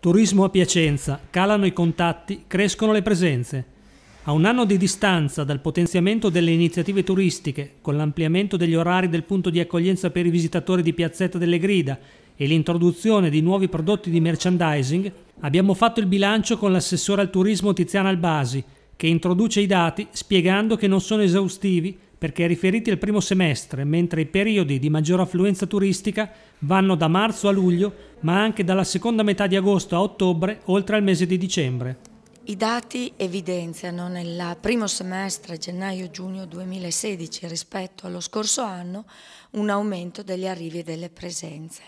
Turismo a Piacenza, calano i contatti, crescono le presenze. A un anno di distanza dal potenziamento delle iniziative turistiche, con l'ampliamento degli orari del punto di accoglienza per i visitatori di Piazzetta delle Grida e l'introduzione di nuovi prodotti di merchandising, abbiamo fatto il bilancio con l'assessore al turismo Tiziana Albasi, che introduce i dati spiegando che non sono esaustivi perché riferiti al primo semestre, mentre i periodi di maggior affluenza turistica vanno da marzo a luglio, ma anche dalla seconda metà di agosto a ottobre, oltre al mese di dicembre. I dati evidenziano nel primo semestre gennaio-giugno 2016 rispetto allo scorso anno un aumento degli arrivi e delle presenze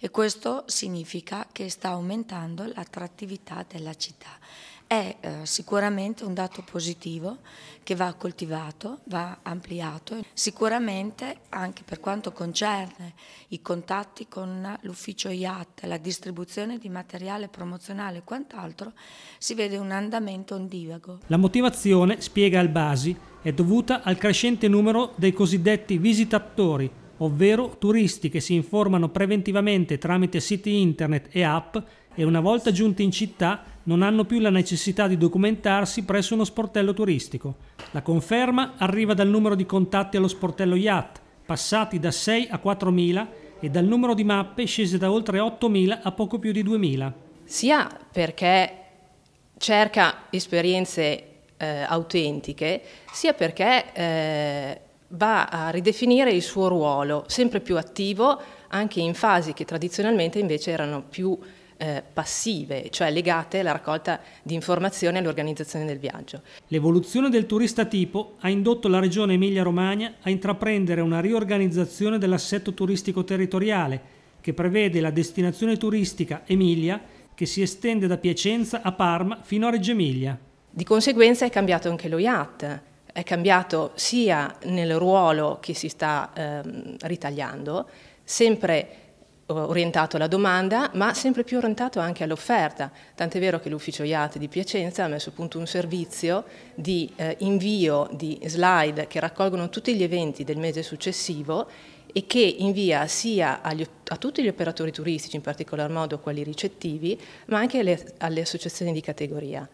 e questo significa che sta aumentando l'attrattività della città è eh, sicuramente un dato positivo che va coltivato, va ampliato, sicuramente anche per quanto concerne i contatti con l'ufficio IAT, la distribuzione di materiale promozionale e quant'altro, si vede un andamento ondivago. La motivazione, spiega Albasi, è dovuta al crescente numero dei cosiddetti visitatori, ovvero turisti che si informano preventivamente tramite siti internet e app e una volta giunti in città non hanno più la necessità di documentarsi presso uno sportello turistico. La conferma arriva dal numero di contatti allo sportello IAT, passati da 6 a 4.000 e dal numero di mappe scese da oltre 8.000 a poco più di 2.000. Sia perché cerca esperienze eh, autentiche, sia perché eh, va a ridefinire il suo ruolo, sempre più attivo, anche in fasi che tradizionalmente invece erano più eh, passive, cioè legate alla raccolta di informazioni e all'organizzazione del viaggio. L'evoluzione del turista tipo ha indotto la regione Emilia-Romagna a intraprendere una riorganizzazione dell'assetto turistico territoriale che prevede la destinazione turistica Emilia che si estende da Piacenza a Parma fino a Reggio Emilia. Di conseguenza è cambiato anche lo IAT, è cambiato sia nel ruolo che si sta ehm, ritagliando, sempre eh, orientato alla domanda, ma sempre più orientato anche all'offerta. Tant'è vero che l'ufficio IAT di Piacenza ha messo a punto un servizio di eh, invio di slide che raccolgono tutti gli eventi del mese successivo e che invia sia agli, a tutti gli operatori turistici, in particolar modo quelli ricettivi, ma anche alle, alle associazioni di categoria.